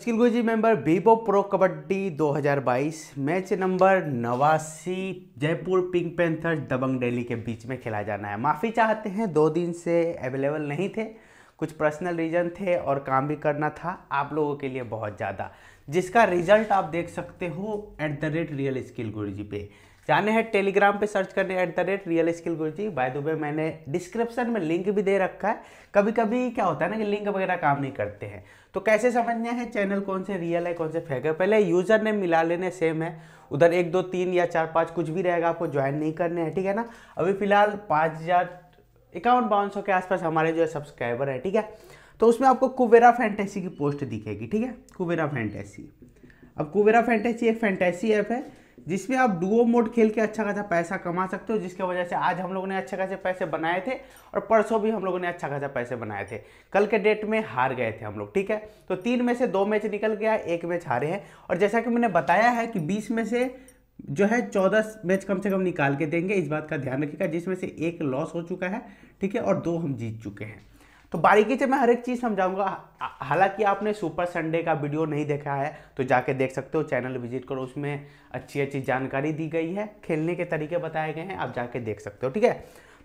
skill गोजी member Vivo pro Kabaddi 2022 match number नवासी Jaipur pink panther Dabang Delhi के बीच में खेला जाना है माफ़ी चाहते हैं दो दिन से अवेलेबल नहीं थे कुछ पर्सनल रीजन थे और काम भी करना था आप लोगों के लिए बहुत ज़्यादा जिसका रिजल्ट आप देख सकते हो at the rate real skill Guru ji पे जाने हैं टेलीग्राम पे सर्च करने at the rate real skill Guru ji bye Dubey मैंने डिस्क्रिप्शन में लिंक भी दे रखा है कभी कभी क्या होता है ना कि लिंक वगैरह काम नहीं करते हैं तो कैसे समझना है चैनल कौन से रियल है कौन से फेक है पहले यूज़र ने मिला लेने सेम है उधर एक दो तीन या चार पाँच कुछ भी रहेगा आपको ज्वाइन नहीं करने हैं ठीक है ना अभी फिलहाल पाँच हज़ार इक्यावन बावन सौ के आसपास हमारे जो है सब्सक्राइबर है ठीक है तो उसमें आपको कुबेरा फैंटेसी की पोस्ट दिखेगी ठीक है कुबेरा फैंटेसी अब कुबेरा फैंटेसी एक फैंटेसी ऐप है जिसमें आप डुओ मोड खेल के अच्छा खासा पैसा कमा सकते हो जिसकी वजह से आज हम लोगों ने अच्छे खासे पैसे बनाए थे और परसों भी हम लोगों ने अच्छा खासा पैसे बनाए थे कल के डेट में हार गए थे हम लोग ठीक है तो तीन में से दो मैच निकल गया एक मैच हारे हैं और जैसा कि मैंने बताया है कि बीस में से जो है चौदह मैच कम से कम निकाल के देंगे इस बात का ध्यान रखिएगा जिसमें से एक लॉस हो चुका है ठीक है और दो हम जीत चुके हैं तो बारीकी से मैं हर एक चीज़ समझाऊंगा हालांकि आपने सुपर संडे का वीडियो नहीं देखा है तो जाके देख सकते हो चैनल विजिट करो उसमें अच्छी अच्छी जानकारी दी गई है खेलने के तरीके बताए गए हैं आप जाके देख सकते हो ठीक है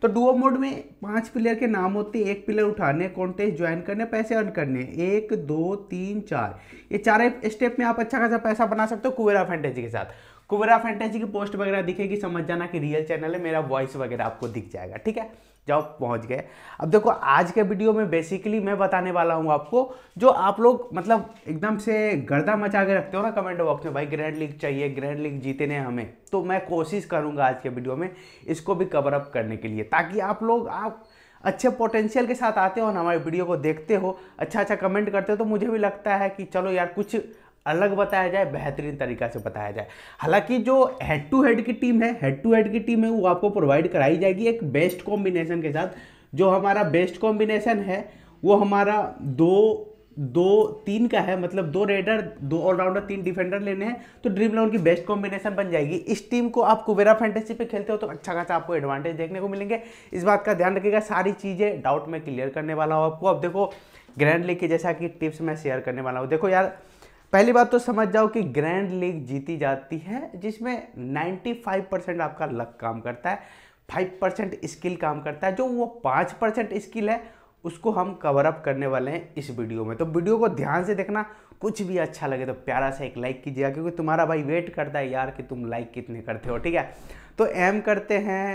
तो डुओ मोड में पांच प्लेयर के नाम होते हैं एक प्लेयर उठाने कॉन्टेस्ट ज्वाइन करने पैसे अर्न करने एक दो तीन चार ये चार स्टेप में आप अच्छा खासा पैसा बना सकते हो कुबेरा फैंटेजी के साथ कुबेरा फैंटेजी की पोस्ट वगैरह दिखेगी समझ जाना कि रियल चैनल है मेरा वॉइस वगैरह आपको दिख जाएगा ठीक है जाओ पहुंच गए अब देखो आज के वीडियो में बेसिकली मैं बताने वाला हूं आपको जो आप लोग मतलब एकदम से गर्दा मचा के रखते हो ना कमेंट बॉक्स में भाई ग्रैंड लीग चाहिए ग्रैंड लीग जीतने हमें तो मैं कोशिश करूंगा आज के वीडियो में इसको भी कवर अप करने के लिए ताकि आप लोग आप अच्छे पोटेंशियल के साथ आते हो ना हमारे वीडियो को देखते हो अच्छा अच्छा कमेंट करते हो तो मुझे भी लगता है कि चलो यार कुछ अलग बताया जाए बेहतरीन तरीका से बताया जाए हालांकि जो हेड टू हेड की टीम है हेड टू हेड की टीम है वो आपको प्रोवाइड कराई जाएगी एक बेस्ट कॉम्बिनेशन के साथ जो हमारा बेस्ट कॉम्बिनेशन है वो हमारा दो दो तीन का है मतलब दो रेडर दो ऑलराउंडर तीन डिफेंडर लेने हैं तो ड्रीम इलेवन की बेस्ट कॉम्बिनेशन बन जाएगी इस टीम को आप कुबेरा फैंटेसी पे खेलते हो तो अच्छा खासा आपको एडवांटेज देखने को मिलेंगे इस बात का ध्यान रखिएगा सारी चीज़ें डाउट में क्लियर करने वाला हूँ आपको अब देखो ग्रैंड लीग की जैसा कि टिप्स मैं शेयर करने वाला हूँ देखो यार पहली बात तो समझ जाओ कि ग्रैंड लीग जीती जाती है जिसमें 95 परसेंट आपका लक काम करता है 5 परसेंट स्किल काम करता है जो वो 5 परसेंट स्किल है उसको हम कवर अप करने वाले हैं इस वीडियो में तो वीडियो को ध्यान से देखना कुछ भी अच्छा लगे तो प्यारा सा एक लाइक कीजिएगा क्योंकि तुम्हारा भाई वेट करता है यार कि तुम लाइक कितने करते हो ठीक है तो एम करते हैं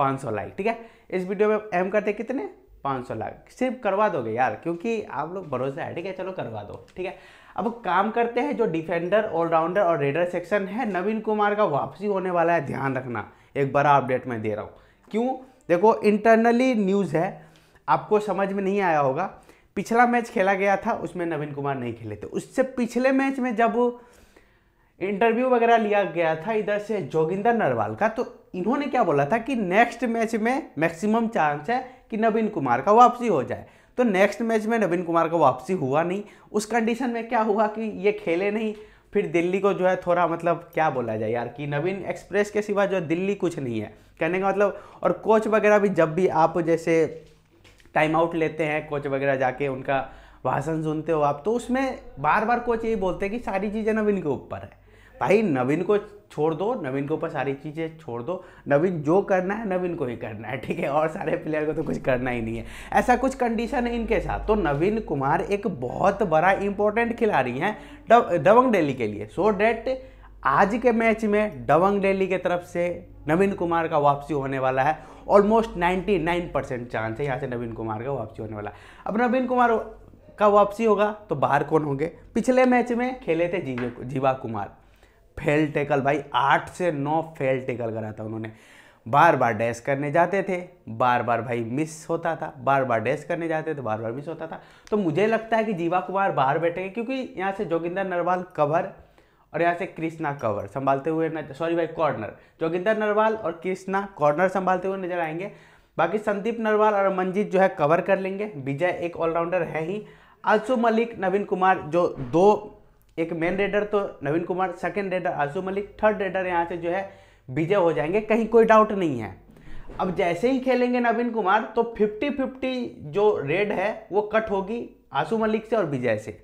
500 लाइक ठीक है इस वीडियो में एम करते कितने 500 लाख सिर्फ करवा दोगे यार क्योंकि आप लोग भरोसा है ठीक है चलो करवा दो ठीक है अब काम करते हैं जो डिफेंडर ऑलराउंडर और रेडर सेक्शन है नवीन कुमार का वापसी होने वाला है ध्यान रखना एक बड़ा अपडेट मैं दे रहा हूँ क्यों देखो इंटरनली न्यूज़ है आपको समझ में नहीं आया होगा पिछला मैच खेला गया था उसमें नवीन कुमार नहीं खेले थे उससे पिछले मैच में जब इंटरव्यू वगैरह लिया गया था इधर से जोगिंदर नरवाल का तो इन्होंने क्या बोला था कि नेक्स्ट मैच में मैक्सिमम चांस है कि नवीन कुमार का वापसी हो जाए तो नेक्स्ट मैच में नवीन कुमार का वापसी हुआ नहीं उस कंडीशन में क्या हुआ कि ये खेले नहीं फिर दिल्ली को जो है थोड़ा मतलब क्या बोला जाए यार कि नवीन एक्सप्रेस के सिवा जो है दिल्ली कुछ नहीं है कहने का मतलब और कोच वगैरह भी जब भी आप जैसे टाइम आउट लेते हैं कोच वगैरह जाके उनका भाषण सुनते हो आप तो उसमें बार बार कोच यही बोलते हैं कि सारी चीज़ें नवीन के ऊपर है भाई नवीन को छोड़ दो नवीन के ऊपर सारी चीज़ें छोड़ दो नवीन जो करना है नवीन को ही करना है ठीक है और सारे प्लेयर को तो कुछ करना ही नहीं है ऐसा कुछ कंडीशन है इनके साथ तो नवीन कुमार एक बहुत बड़ा इंपॉर्टेंट खिलाड़ी हैं दबंग डेली के लिए सो so डेट आज के मैच में डबंग डेली के तरफ से नवीन कुमार का वापसी होने वाला है ऑलमोस्ट 99 परसेंट चांस है यहाँ से नवीन कुमार का वापसी होने वाला है अब नवीन कुमार का वापसी होगा तो बाहर कौन होंगे पिछले मैच में खेले थे जीवा कुमार फेल टेकल भाई आठ से नौ फेल टेकल करा था उन्होंने बार बार डैश करने जाते थे बार बार भाई मिस होता था बार बार डैश करने जाते थे बार बार मिस होता था तो मुझे लगता है कि जीवा कुमार बाहर बैठेंगे क्योंकि यहाँ से जोगिंदर नरवाल कवर और यहाँ से कृष्णा कवर संभालते हुए सॉरी भाई कॉर्नर जोगिंदर नरवाल और कृष्णा कॉर्नर संभालते हुए नजर आएंगे बाकी संदीप नरवाल और मनजीत जो है कवर कर लेंगे विजय एक ऑलराउंडर है ही अंशु मलिक नवीन कुमार जो दो एक मेन रेडर तो नवीन कुमार सेकेंड रेडर आजू मलिक थर्ड रेडर यहाँ से जो है विजय हो जाएंगे कहीं कोई डाउट नहीं है अब जैसे ही खेलेंगे नवीन कुमार तो फिफ्टी फिफ्टी जो रेड है वो कट होगी आसू मलिक से और विजय से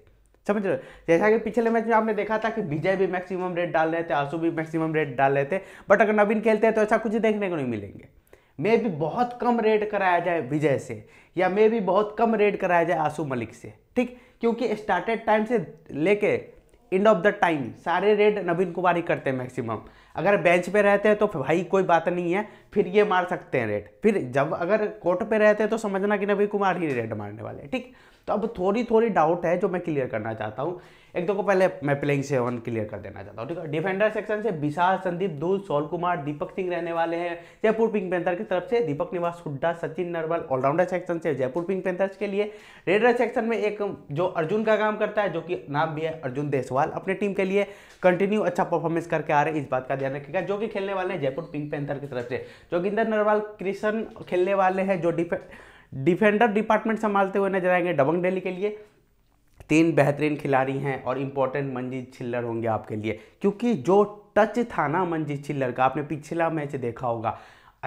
समझ रहे जैसा कि पिछले मैच में आपने देखा था कि विजय भी मैक्सिमम रेट डाल रहे थे आंसू भी मैक्सिमम रेट डाल रहे थे बट अगर नवीन खेलते हैं तो ऐसा कुछ देखने को नहीं मिलेंगे मे भी बहुत कम रेट कराया जाए विजय से या मे भी बहुत कम रेट कराया जाए आंसू मलिक से ठीक क्योंकि स्टार्टेड टाइम से लेके एंड ऑफ द टाइम सारे रेड नवीन कुमारी करते हैं मैक्सिमम अगर बेंच पे रहते हैं तो भाई कोई बात नहीं है फिर ये मार सकते हैं रेड फिर जब अगर कोर्ट पे रहते हैं तो समझना कि नवी कुमार ही रेड मारने वाले हैं ठीक तो अब थोड़ी थोड़ी डाउट है जो मैं क्लियर करना चाहता हूँ एक दो को पहले मैं प्लेइंग सेवन क्लियर कर देना चाहता हूँ ठीक है डिफेंडर सेक्शन से विशाल संदीप दूल सोल कुमार दीपक सिंह रहने वाले हैं जयपुर पिंक पैंथर की तरफ से दीपक निवास हुड्डा सचिन नरवाल ऑलराउंडर सेक्शन से जयपुर पिंक पैंथर्स के लिए रेडर सेक्शन में एक जो अर्जुन का काम करता है जो कि नाम भी है अर्जुन देसवाल अपनी टीम के लिए कंटिन्यू अच्छा परफॉर्मेंस करके आ रहे हैं इस बात का ध्यान रखिएगा जो कि खेलने वाले हैं जयपुर पिंक पैंथर की तरफ से जोगिंदर नरवाल कृष्ण खेलने वाले हैं जो डिफेंडर डिपार्टमेंट संभालते हुए नजर आएंगे डबंग डेली के लिए तीन बेहतरीन खिलाड़ी हैं और इम्पोर्टेंट मंजीत छिल्लर होंगे आपके लिए क्योंकि जो टच था ना मंजीत छिल्लर का आपने पिछला मैच देखा होगा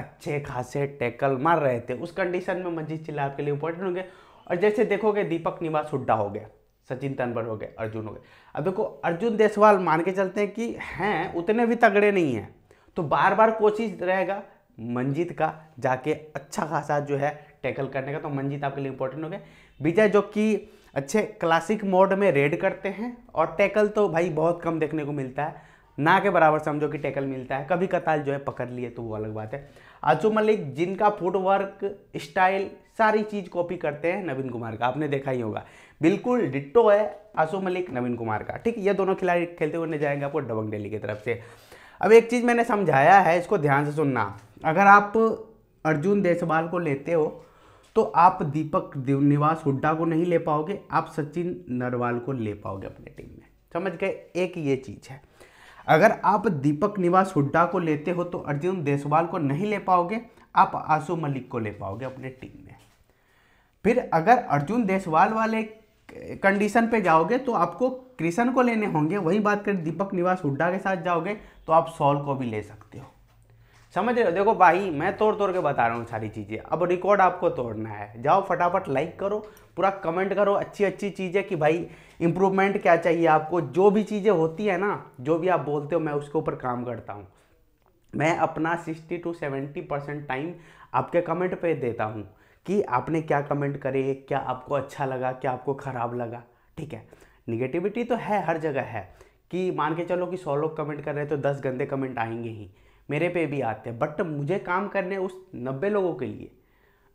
अच्छे खासे टैकल मार रहे थे उस कंडीशन में मंजीत छिल्लर आपके लिए इम्पोर्टेंट होंगे और जैसे देखोगे दीपक निवास हुड्डा हो गया सचिन तनवर हो गए अर्जुन हो गए अब देखो अर्जुन देसवाल मान के चलते हैं कि हैं उतने भी तगड़े नहीं हैं तो बार बार कोशिश रहेगा मंजीत का जाके अच्छा खासा जो है टैकल करने का तो मंजीत आपके लिए इंपॉर्टेंट हो गया विजय जो कि अच्छे क्लासिक मोड में रेड करते हैं और टैकल तो भाई बहुत कम देखने को मिलता है ना के बराबर समझो कि टैकल मिलता है कभी कताल जो है पकड़ लिए तो वो अलग बात है अजू मलिक जिनका फुटवर्क स्टाइल सारी चीज़ कॉपी करते हैं नवीन कुमार का आपने देखा ही होगा बिल्कुल डिट्टो है आसो मलिक नवीन कुमार का ठीक ये दोनों खिलाड़ी खेलते हुए जाएंगे आपको डबंग डेली की तरफ से अब एक चीज़ मैंने समझाया है इसको ध्यान से सुनना अगर आप अर्जुन देसवाल को लेते हो तो आप दीपक निवास हुड्डा को नहीं ले पाओगे आप सचिन नरवाल को ले पाओगे अपने टीम में समझ गए एक ये चीज़ है अगर आप दीपक निवास हुड्डा को लेते हो तो अर्जुन देसवाल को नहीं ले पाओगे आप आसू मलिक को ले पाओगे अपने टीम में फिर अगर अर्जुन देशवाल वाले कंडीशन पे जाओगे तो आपको कृष्ण को लेने होंगे वही बात कर दीपक निवास हुड्डा के साथ जाओगे तो आप सॉल को भी ले सकते हो समझ रहे हो देखो भाई मैं तोड़ तोड़ के बता रहा हूँ सारी चीज़ें अब रिकॉर्ड आपको तोड़ना है जाओ फटाफट लाइक करो पूरा कमेंट करो अच्छी अच्छी चीज़ें कि भाई इम्प्रूवमेंट क्या चाहिए आपको जो भी चीज़ें होती है ना जो भी आप बोलते हो मैं उसके ऊपर काम करता हूँ मैं अपना sixty two seventy percent time आपके कमेंट पे देता हूँ कि आपने क्या कमेंट करे क्या आपको अच्छा लगा क्या आपको ख़राब लगा ठीक है निगेटिविटी तो है हर जगह है कि मान के चलो कि सौ लोग कमेंट कर रहे हैं तो दस गंदे कमेंट आएंगे ही मेरे पे भी आते हैं बट मुझे काम करने उस नब्बे लोगों के लिए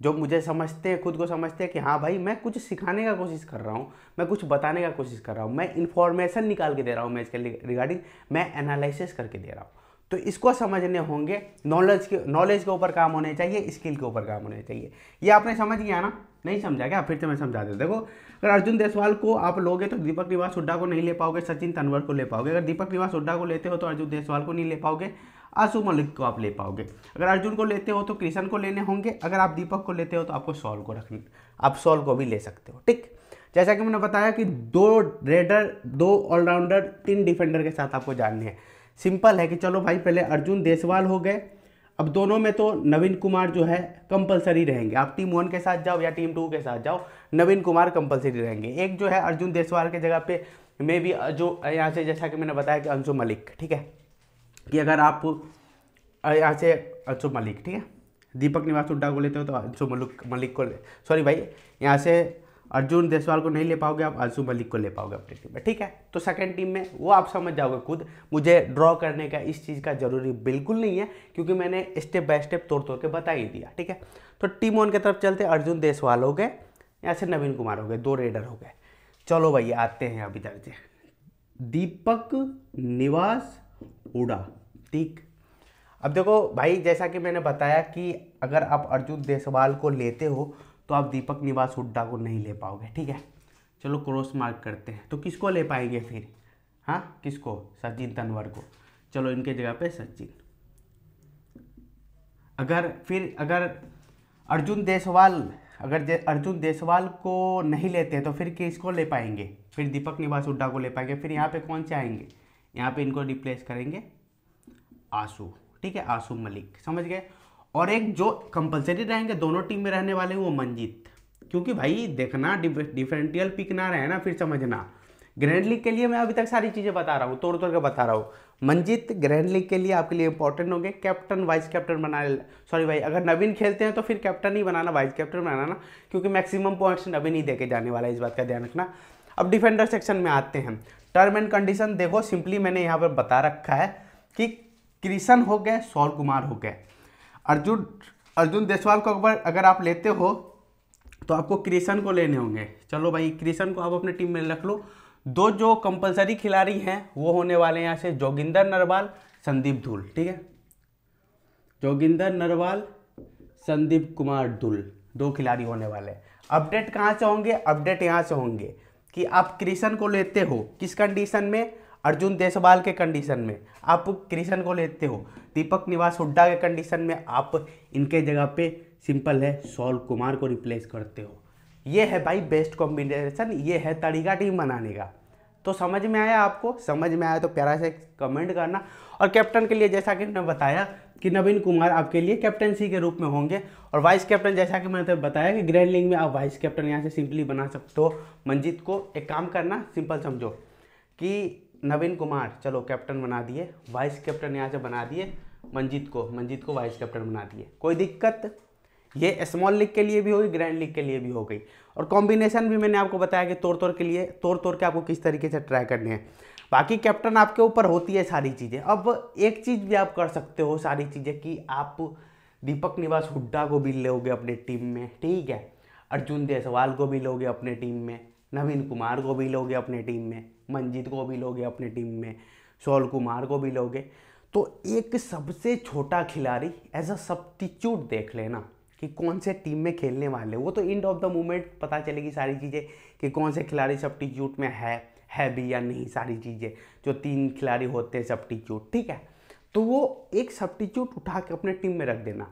जो मुझे समझते हैं खुद को समझते हैं कि हाँ भाई मैं कुछ सिखाने का कोशिश कर रहा हूँ मैं कुछ बताने का कोशिश कर रहा हूँ मैं इन्फॉर्मेशन निकाल के दे रहा हूँ मैच के रिगार्डिंग मैं एनालिसिस करके दे रहा हूँ तो इसको समझने होंगे नॉलेज के नॉलेज के ऊपर काम होने चाहिए स्किल के ऊपर काम होने चाहिए ये आपने समझ गया ना नहीं समझा क्या फिर से मैं समझा देता देखो अगर अर्जुन देसवाल को आप लोगे तो दीपक निवास हुड्डा को नहीं ले पाओगे सचिन तनवर को ले पाओगे अगर दीपक निवास हुड्डा को लेते हो तो अर्जुन देसवाल को नहीं ले पाओगे आशु मलिक को आप ले पाओगे अगर अर्जुन को लेते हो तो कृष्ण को लेने होंगे अगर आप दीपक को लेते हो तो आपको सॉल को रखने आप सॉल को भी ले सकते हो ठीक जैसा कि मैंने बताया कि दो रेडर दो ऑलराउंडर तीन डिफेंडर के साथ आपको जानने हैं सिंपल है कि चलो भाई पहले अर्जुन देसवाल हो गए अब दोनों में तो नवीन कुमार जो है कंपलसरी रहेंगे आप टीम वन के साथ जाओ या टीम टू के साथ जाओ नवीन कुमार कंपलसरी रहेंगे एक जो है अर्जुन देसवाल के जगह पे मे भी जो यहाँ से जैसा कि मैंने बताया कि अंशु मलिक ठीक है कि अगर आप यहाँ से अंशु मलिक ठीक है दीपक निवास हुड्डा को लेते हो तो अंशु मलिक मलिक को सॉरी भाई यहाँ से अर्जुन देसवाल को नहीं ले पाओगे आप आंसू मलिक को ले पाओगे अपनी टीम में ठीक है तो सेकंड टीम में वो आप समझ जाओगे खुद मुझे ड्रॉ करने का इस चीज़ का जरूरी बिल्कुल नहीं है क्योंकि मैंने स्टेप बाय स्टेप तोड़ तोड़ के बता ही दिया ठीक है तो टीम वन की तरफ चलते अर्जुन देसवाल हो गए या फिर नवीन कुमार हो गए दो रेडर हो गए चलो भैया आते हैं अभी तक दीपक निवास उड़ा ठीक अब देखो भाई जैसा कि मैंने बताया कि अगर आप अर्जुन देसवाल को लेते हो तो आप दीपक निवास हुड्डा को नहीं ले पाओगे ठीक है चलो क्रॉस मार्क करते हैं तो किसको ले पाएंगे फिर हाँ किसको सचिन तनवर को चलो इनके जगह पे सचिन अगर फिर अगर अर्जुन देसवाल अगर दे, अर्जुन देसवाल को नहीं लेते तो फिर किसको ले पाएंगे फिर दीपक निवास हुड्डा को ले पाएंगे फिर यहाँ पर कौन से आएंगे यहाँ पर इनको रिप्लेस करेंगे आंसू ठीक है आंसू मलिक समझ गए और एक जो कंपलसरी रहेंगे दोनों टीम में रहने वाले हैं वो मंजीत क्योंकि भाई देखना डिफरेंटियल पिक ना रहे ना फिर समझना ग्रैंड लीग के लिए मैं अभी तक सारी चीज़ें बता रहा हूँ तोड़ तोड़ के बता रहा हूँ मंजीत ग्रैंड लीग के लिए आपके लिए इंपॉर्टेंट होंगे कैप्टन वाइस कैप्टन बना सॉरी भाई अगर नवीन खेलते हैं तो फिर कैप्टन ही बनाना वाइस कैप्टन बनाना क्योंकि मैक्सिमम पॉइंट्स नवीन ही देके जाने वाला है इस बात का ध्यान रखना अब डिफेंडर सेक्शन में आते हैं टर्म एंड कंडीशन देखो सिंपली मैंने यहाँ पर बता रखा है कि कृष्ण हो गए सौर कुमार हो गए अर्जुन अर्जुन देसवाल को अगर अगर आप लेते हो तो आपको क्रिशन को लेने होंगे चलो भाई क्रिशन को आप अपने टीम में रख लो दो जो कंपलसरी खिलाड़ी हैं वो होने वाले हैं यहाँ से जोगिंदर नरवाल संदीप धुल ठीक है जोगिंदर नरवाल संदीप कुमार धुल दो खिलाड़ी होने वाले हैं अपडेट कहाँ से होंगे अपडेट यहाँ से होंगे कि आप क्रिशन को लेते हो किस कंडीशन में अर्जुन देसवाल के कंडीशन में आप कृष्ण को लेते हो दीपक निवास हुड्डा के कंडीशन में आप इनके जगह पे सिंपल है सौल कुमार को रिप्लेस करते हो ये है भाई बेस्ट कॉम्बिनेशन ये है तरीका टीम बनाने का तो समझ में आया आपको समझ में आया तो प्यारा से कमेंट करना और कैप्टन के लिए जैसा कि मैंने बताया कि नवीन कुमार आपके लिए कैप्टनसी के रूप में होंगे और वाइस कैप्टन जैसा कि मैंने तो बताया कि ग्रैंड लीग में आप वाइस कैप्टन यहाँ से सिंपली बना सकते हो मंजीत को एक काम करना सिंपल समझो कि नवीन कुमार चलो कैप्टन बना दिए वाइस कैप्टन यहाँ से बना दिए मंजीत को मंजीत को वाइस कैप्टन बना दिए कोई दिक्कत ये स्मॉल लीग के लिए भी होगी ग्रैंड लीग के लिए भी हो गई और कॉम्बिनेशन भी मैंने आपको बताया कि तोड़ तोड़ के लिए तोड़ तोड़ के आपको किस तरीके से ट्राई करने हैं बाकी कैप्टन आपके ऊपर होती है सारी चीज़ें अब एक चीज़ भी आप कर सकते हो सारी चीज़ें कि आप दीपक निवास हुड्डा को भी लोगे अपने टीम में ठीक है अर्जुन देसवाल को भी लोगे अपने टीम में नवीन कुमार को भी लोगे अपने टीम में मंजीत को भी लोगे अपने टीम में सोल कुमार को भी लोगे तो एक सबसे छोटा खिलाड़ी एज अ सब्टीट्यूट देख लेना कि कौन से टीम में खेलने वाले वो तो इंड ऑफ द मोमेंट पता चलेगी सारी चीज़ें कि कौन से खिलाड़ी सब्टीट्यूट में है है भी या नहीं सारी चीज़ें जो तीन खिलाड़ी होते हैं सब्टीट्यूट ठीक है तो वो एक सब्टीट्यूट उठा के अपने टीम में रख देना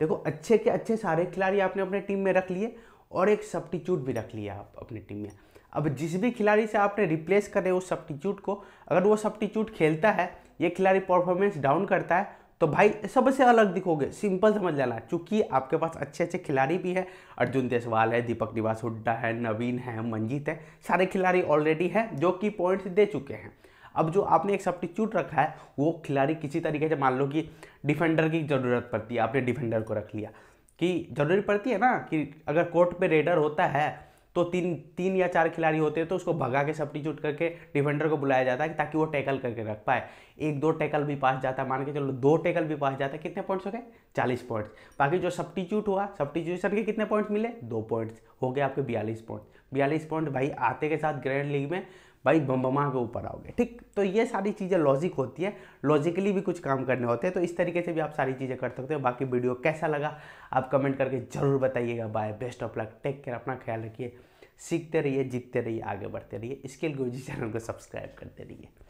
देखो अच्छे के अच्छे सारे खिलाड़ी आपने अपने टीम में रख लिए और एक सब्टीट्यूट भी रख लिया आप अपने टीम में अब जिस भी खिलाड़ी से आपने रिप्लेस कर रहे हो सब्टीट्यूट को अगर वो सब्टीट्यूट खेलता है ये खिलाड़ी परफॉर्मेंस डाउन करता है तो भाई सबसे अलग दिखोगे सिंपल समझ जाना क्योंकि आपके पास अच्छे अच्छे खिलाड़ी भी है अर्जुन देसवाल है दीपक निवास हुड्डा है नवीन है मंजीत है सारे खिलाड़ी ऑलरेडी हैं जो कि पॉइंट्स दे चुके हैं अब जो आपने एक सब्टीट्यूट रखा है वो खिलाड़ी किसी तरीके से मान लो कि डिफेंडर की ज़रूरत पड़ती है आपने डिफेंडर को रख लिया कि जरूरी पड़ती है ना कि अगर कोर्ट पे रेडर होता है तो तीन तीन या चार खिलाड़ी होते हैं तो उसको भगा के सब्टीट्यूट करके डिफेंडर को बुलाया जाता है ताकि वो टैकल करके रख पाए एक दो टैकल भी पास जाता है मान के चलो दो टैकल भी पास जाता है कितने पॉइंट्स हो गए चालीस पॉइंट्स बाकी जो सब्टीट्यूट हुआ सब्टीच्यूशन के कितने पॉइंट्स मिले दो पॉइंट्स हो गए आपके बयालीस पॉइंट बयालीस पॉइंट भाई आते के साथ ग्रैंड लीग में भाई बमबमा के ऊपर आओगे ठीक तो ये सारी चीज़ें लॉजिक होती है लॉजिकली भी कुछ काम करने होते हैं तो इस तरीके से भी आप सारी चीज़ें कर सकते हो बाकी वीडियो कैसा लगा आप कमेंट करके ज़रूर बताइएगा bye best of luck take care अपना ख्याल रखिए सीखते रहिए जीतते रहिए आगे बढ़ते रहिए इसके लिए गुरुजी चैनल को सब्सक्राइब करते रहिए